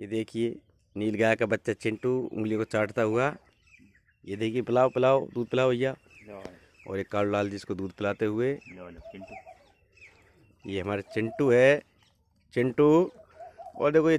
ये देखिए नील गाय का बच्चा चिंटू उंगली को चाटता हुआ ये देखिए पिलाओ पिलाओ दूध पिलाओ भैया और एक कालू लाल जी दूध पिलाते हुए ये हमारे चिंटू है चिंटू और देखो ये